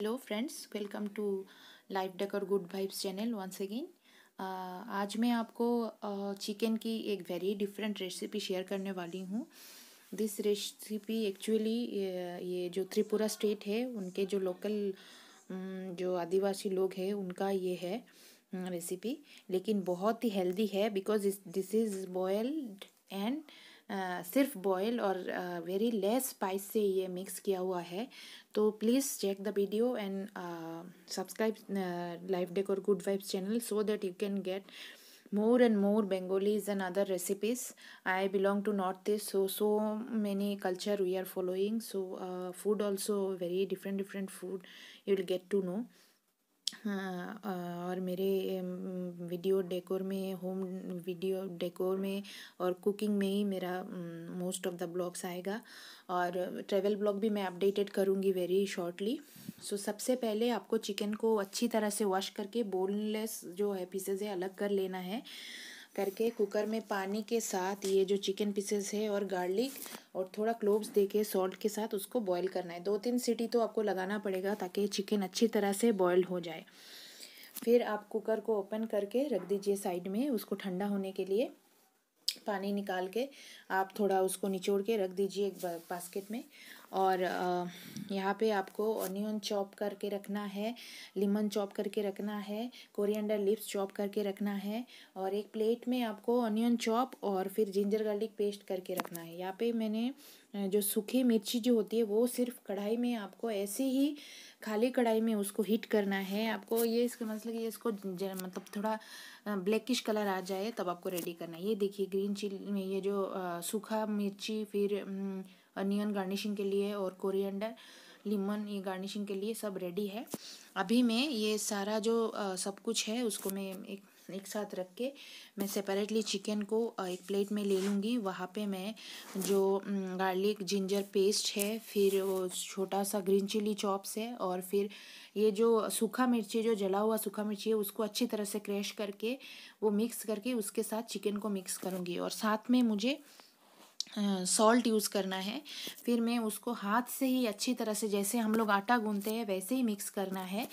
hello friends welcome to life decor good vibes channel once again आज मैं आपको chicken uh, की एक वेरी डिफरेंट रेसिपी शेयर करने वाली हूँ दिस रेसिपी एक्चुअली ये जो त्रिपुरा स्टेट है उनके जो लोकल um, जो आदिवासी लोग हैं उनका ये है रेसिपी um, लेकिन बहुत ही हेल्दी है because this is boiled and सिर्फ बॉयल और वेरी लेस स्पाइस से ये मिक्स किया हुआ है तो please check the video and subscribe life decor good vibes channel so that you can get more and more Bengalis and other recipes I belong to North East so so many culture we are following so food also very different different food you will get to know हाँ और मेरे video decor में home video decor में और cooking में ही मेरा most of the blogs आएगा और ट्रेवल ब्लॉग भी मैं अपडेटेड करूँगी वेरी शॉर्टली सो सबसे पहले आपको चिकन को अच्छी तरह से वॉश करके बोनलेस जो है पीसेज है अलग कर लेना है करके कुकर में पानी के साथ ये जो चिकन पीसेस है और गार्लिक और थोड़ा क्लोव्स दे के सॉल्ट के साथ उसको बॉईल करना है दो तीन सीटी तो आपको लगाना पड़ेगा ताकि चिकन अच्छी तरह से बॉयल हो जाए फिर आप कुकर को ओपन करके रख दीजिए साइड में उसको ठंडा होने के लिए पानी निकाल के आप थोड़ा उसको निचोड़ के रख दीजिए एक बास्केट में और यहाँ पे आपको ऑनियन चॉप करके रखना है लेमन चॉप करके रखना है कोरिएंडर लिप्स चॉप करके रखना है और एक प्लेट में आपको ऑनियन चॉप और फिर जिंजर गार्लिक पेस्ट करके रखना है यहाँ पे मैंने जो सूखी मिर्ची जो होती है वो सिर्फ कढ़ाई में आपको ऐसे ही खाली कढ़ाई में उसको हीट करना है आपको ये इसका मतलब ये इसको मतलब थोड़ा ब्लैकिश कलर आ जाए तब आपको रेडी करना है ये देखिए ग्रीन चिली ये जो सूखा मिर्ची फिर अनियन गार्निशिंग के लिए और कोरिएंडर लिमन ये गार्निशिंग के लिए सब रेडी है अभी मैं ये सारा जो आ, सब कुछ है उसको मैं एक एक साथ रख के मैं सेपरेटली चिकन को एक प्लेट में ले लूँगी वहाँ पे मैं जो गार्लिक जिंजर पेस्ट है फिर वो छोटा सा ग्रीन चिली चॉप्स है और फिर ये जो सूखा मिर्ची जो जला हुआ सूखा मिर्ची है उसको अच्छी तरह से क्रेश करके वो मिक्स करके उसके साथ चिकन को मिक्स करूँगी और साथ में मुझे सॉल्ट यूज़ करना है फिर मैं उसको हाथ से ही अच्छी तरह से जैसे हम लोग आटा गूंथते हैं वैसे ही मिक्स करना है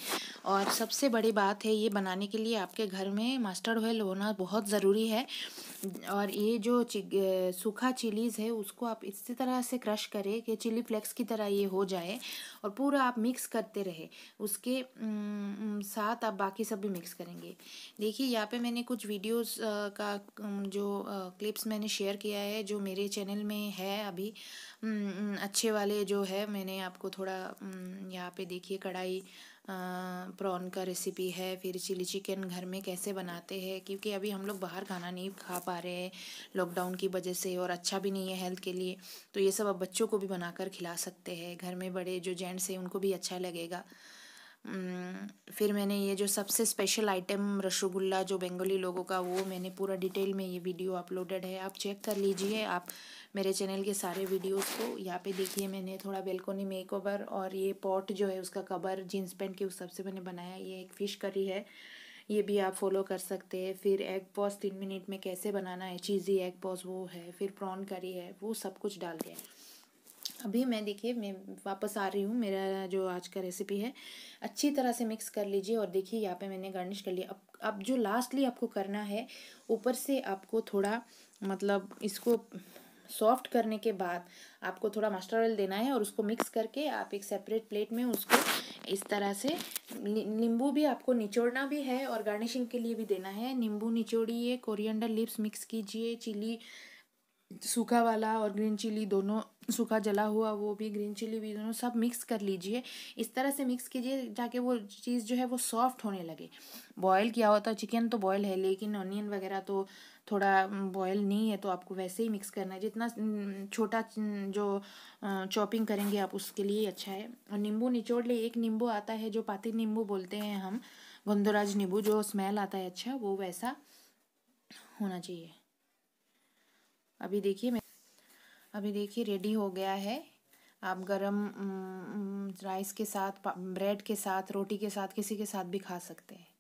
और सबसे बड़ी बात है ये बनाने के लिए आपके घर में मास्टर ऑयल होना बहुत ज़रूरी है और ये जो चि, सूखा चिलीज़ है उसको आप इसी तरह से क्रश करें कि चिली फ्लेक्स की तरह ये हो जाए और पूरा आप मिक्स करते रहे उसके साथ आप बाकी सब भी मिक्स करेंगे देखिए यहाँ पे मैंने कुछ वीडियोस का जो क्लिप्स मैंने शेयर किया है जो मेरे चैनल में है अभी अच्छे वाले जो है मैंने आपको थोड़ा यहाँ पे देखिए कढ़ाई प्रॉन का रेसिपी है फिर चिली चिकन घर में कैसे बनाते हैं क्योंकि अभी हम लोग बाहर खाना नहीं खा पा रहे हैं लॉकडाउन की वजह से और अच्छा भी नहीं है हेल्थ के लिए तो ये सब अब बच्चों को भी बनाकर खिला सकते हैं घर में बड़े जो जेंट्स हैं उनको भी अच्छा लगेगा फिर मैंने ये जो सबसे स्पेशल आइटम रसगुल्ला जो बंगाली लोगों का वो मैंने पूरा डिटेल में ये वीडियो अपलोडेड है आप चेक कर लीजिए आप मेरे चैनल के सारे वीडियोस को यहाँ पे देखिए मैंने थोड़ा बेलकोनी मेकओवर और ये पॉट जो है उसका कवर जीन्स पेंट के उस सबसे मैंने बनाया ये एक फ़िश करी है ये भी आप फॉलो कर सकते हैं फिर एग पॉस तीन मिनट में कैसे बनाना है चीज़ी एग पॉस वो है फिर प्रॉन करी है वो सब कुछ डाल दिया है अभी मैं देखिए मैं वापस आ रही हूँ मेरा जो आज का रेसिपी है अच्छी तरह से मिक्स कर लीजिए और देखिए यहाँ पे मैंने गार्निश कर लिया अब अब जो लास्टली आपको करना है ऊपर से आपको थोड़ा मतलब इसको सॉफ्ट करने के बाद आपको थोड़ा मास्टर ऑयल देना है और उसको मिक्स करके आप एक सेपरेट प्लेट में उसको इस तरह से नींबू भी आपको निचोड़ना भी है और गार्निशिंग के लिए भी देना है नींबू निचोड़िए कोरिएंडर लिप्स मिक्स कीजिए चिली सूखा वाला और ग्रीन चिली दोनों सूखा जला हुआ वो भी ग्रीन चिली भी दोनों सब मिक्स कर लीजिए इस तरह से मिक्स कीजिए ताकि वो चीज़ जो है वो सॉफ्ट होने लगे बॉयल किया होता है चिकन तो बॉयल है लेकिन ऑनियन वगैरह तो थोड़ा बॉयल नहीं है तो आपको वैसे ही मिक्स करना है जितना छोटा जो चॉपिंग करेंगे आप उसके लिए अच्छा है और नींबू निचोड़ ले एक नींबू आता है जो पाती नींबू बोलते हैं हम गंदोराज नींबू जो स्मेल आता है अच्छा वो वैसा होना चाहिए अभी देखिए मैं अभी देखिए रेडी हो गया है आप गरम राइस के साथ ब्रेड के साथ रोटी के साथ किसी के साथ भी खा सकते हैं